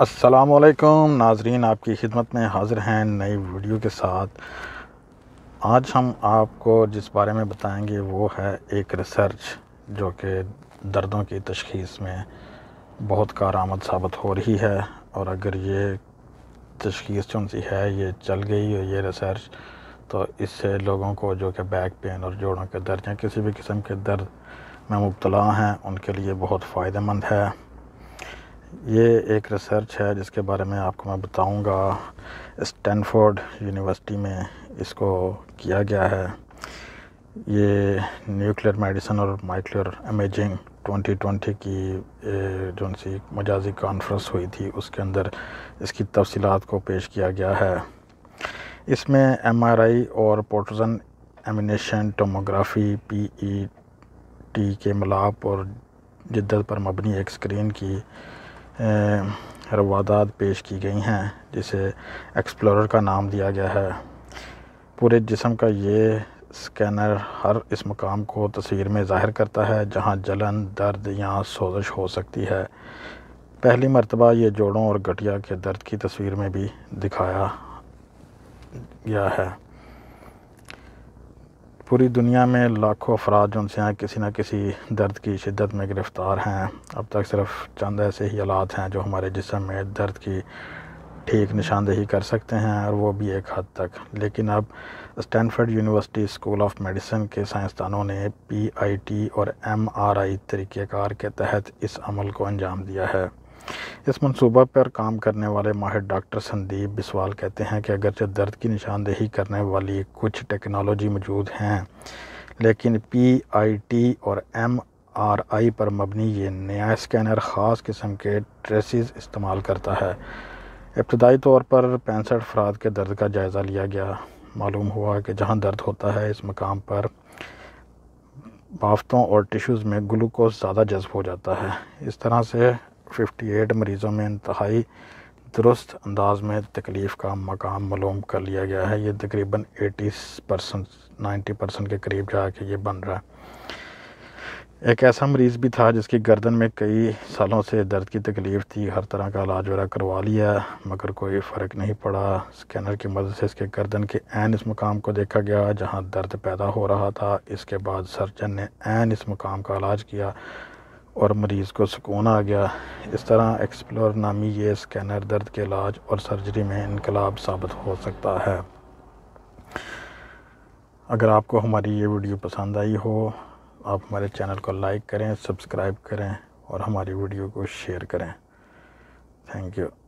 असलकम नाजरीन आपकी खिदमत में हाज़िर हैं नई वीडियो के साथ आज हम आपको जिस बारे में बताएंगे वो है एक रिसर्च जो कि दर्दों की तशखीस में बहुत कारामद साबित हो रही है और अगर ये तशखीस चुन सी है ये चल गई और ये रिसर्च तो इससे लोगों को जो कि बैक पेन और जोड़ों के दर्द या किसी भी किस्म के दर्द में मुबतला हैं उनके लिए बहुत फ़ायदेमंद है ये एक रिसर्च है जिसके बारे में आपको मैं बताऊंगा स्टैनफोर्ड यूनिवर्सिटी में इसको किया गया है ये न्यूक्लियर मेडिसिन और माइक्लियर इमेजिंग 2020 की जो सी मजाजी कॉन्फ्रेंस हुई थी उसके अंदर इसकी तफसीत को पेश किया गया है इसमें एमआरआई और पोट्रजन एमिनेशन टोमोग्राफी पीईटी के मिलाप और जिद्दत पर मबनी एक स्क्रीन की रवादात पेश की गई हैं जिसे एक्सप्लोरर का नाम दिया गया है पूरे जिसम का ये स्कैनर हर इस मकाम को तस्वीर में ज़ाहिर करता है जहाँ जलन दर्द या सोजश हो सकती है पहली मरतबा ये जोड़ों और गटिया के दर्द की तस्वीर में भी दिखाया गया है पूरी दुनिया में लाखों अफराद जो उनसे हैं किसी न किसी दर्द की शिद्दत में गिरफ़्तार हैं अब तक सिर्फ चंद ऐसे ही आलात हैं जो हमारे जिसम में दर्द की ठीक निशानदेही कर सकते हैं और वो भी एक हद तक लेकिन अब Stanford University School of Medicine के साइंसदानों ने पी आई टी और एम आर आई तरीक़ार के तहत इस अमल को अंजाम दिया है इस मनसूबा पर काम करने वाले माहिर डॉक्टर संदीप बिसवाल कहते हैं कि अगरचे दर्द की निशानदेही करने वाली कुछ टेक्नोलॉजी मौजूद हैं लेकिन पी आई टी और एम आर आई पर मबनी ये नया स्कैनर ख़ास किस्म के ट्रेसिस इस्तेमाल करता है इब्तदाई तौर पर पैंसठ अफराद के दर्द का जायज़ा लिया गया मालूम हुआ कि जहाँ दर्द होता है इस मकाम पर बाफ्तों और टिश्यूज़ में ग्लूकोज ज़्यादा जज्ब हो जाता है इस तरह से एट मरीज़ों में इंतहाई दुरुस्त अंदाज में तकलीफ़ का मकाम मलूम कर लिया गया है ये तकरीबन 80 परसेंट नाइन्टी परसेंट के करीब जाके ये बन रहा है एक ऐसा मरीज़ भी था जिसकी गर्दन में कई सालों से दर्द की तकलीफ़ थी हर तरह का इलाज वगैरह करवा लिया मगर कोई फ़र्क नहीं पड़ा स्कैनर की मदद से इसके गर्दन के एन इस मकाम को देखा गया जहाँ दर्द पैदा हो रहा था इसके बाद सर्जन ने एन इस मकाम का इलाज किया और मरीज़ को सुकून आ गया इस तरह एक्सप्लोर नामी ये स्कैनर दर्द के इलाज और सर्जरी में इनकलाब साबित हो सकता है अगर आपको हमारी ये वीडियो पसंद आई हो आप हमारे चैनल को लाइक करें सब्सक्राइब करें और हमारी वीडियो को शेयर करें थैंक यू